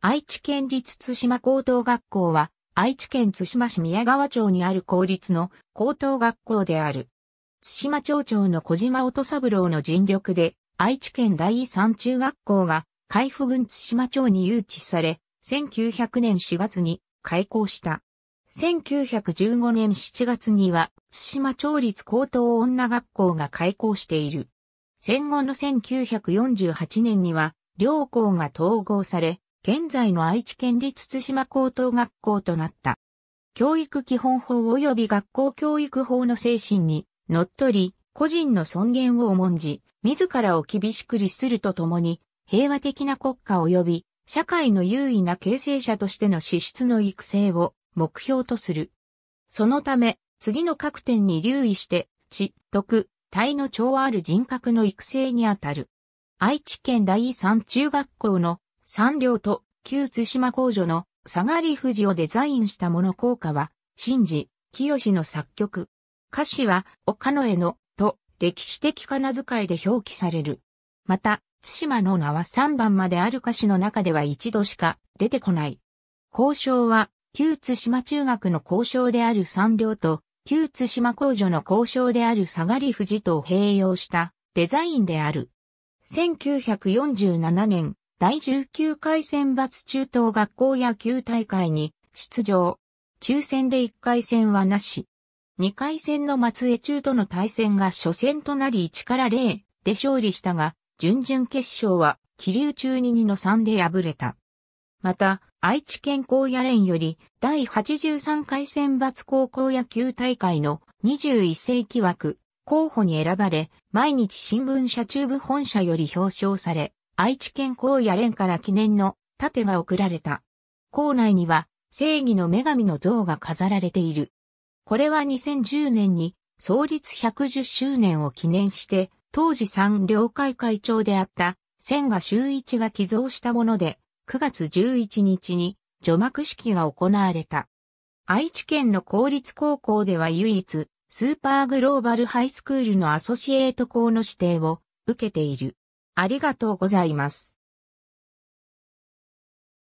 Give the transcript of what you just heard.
愛知県立津島高等学校は、愛知県津島市宮川町にある公立の高等学校である。津島町長の小島音三郎の尽力で、愛知県第三中学校が、海部郡津島町に誘致され、1900年4月に開校した。1915年7月には、津島町立高等女学校が開校している。戦後の1948年には、両校が統合され、現在の愛知県立津島高等学校となった。教育基本法及び学校教育法の精神に、のっとり、個人の尊厳を重んじ、自らを厳しく律するとともに、平和的な国家及び、社会の優位な形成者としての資質の育成を目標とする。そのため、次の各点に留意して、知、徳、体の調和ある人格の育成にあたる。愛知県第三中学校の三両と旧津島工女の下がり富士をデザインしたもの効果は、新次、清の作曲。歌詞は、岡野への、と、歴史的仮名遣いで表記される。また、津島の名は3番まである歌詞の中では一度しか出てこない。交渉は、旧津島中学の交渉である三両と、旧津島工女の交渉である下がり富士と併用したデザインである。1947年、第19回選抜中等学校野球大会に出場。抽選で1回戦はなし。2回戦の松江中との対戦が初戦となり1から0で勝利したが、準々決勝は、気流中2 2の3で敗れた。また、愛知県高野連より、第83回選抜高校野球大会の21世紀枠、候補に選ばれ、毎日新聞社中部本社より表彰され、愛知県荒野連から記念の盾が贈られた。校内には正義の女神の像が飾られている。これは2010年に創立110周年を記念して、当時産業会会長であった千賀修一が寄贈したもので、9月11日に除幕式が行われた。愛知県の公立高校では唯一、スーパーグローバルハイスクールのアソシエート校の指定を受けている。ありがとうございます。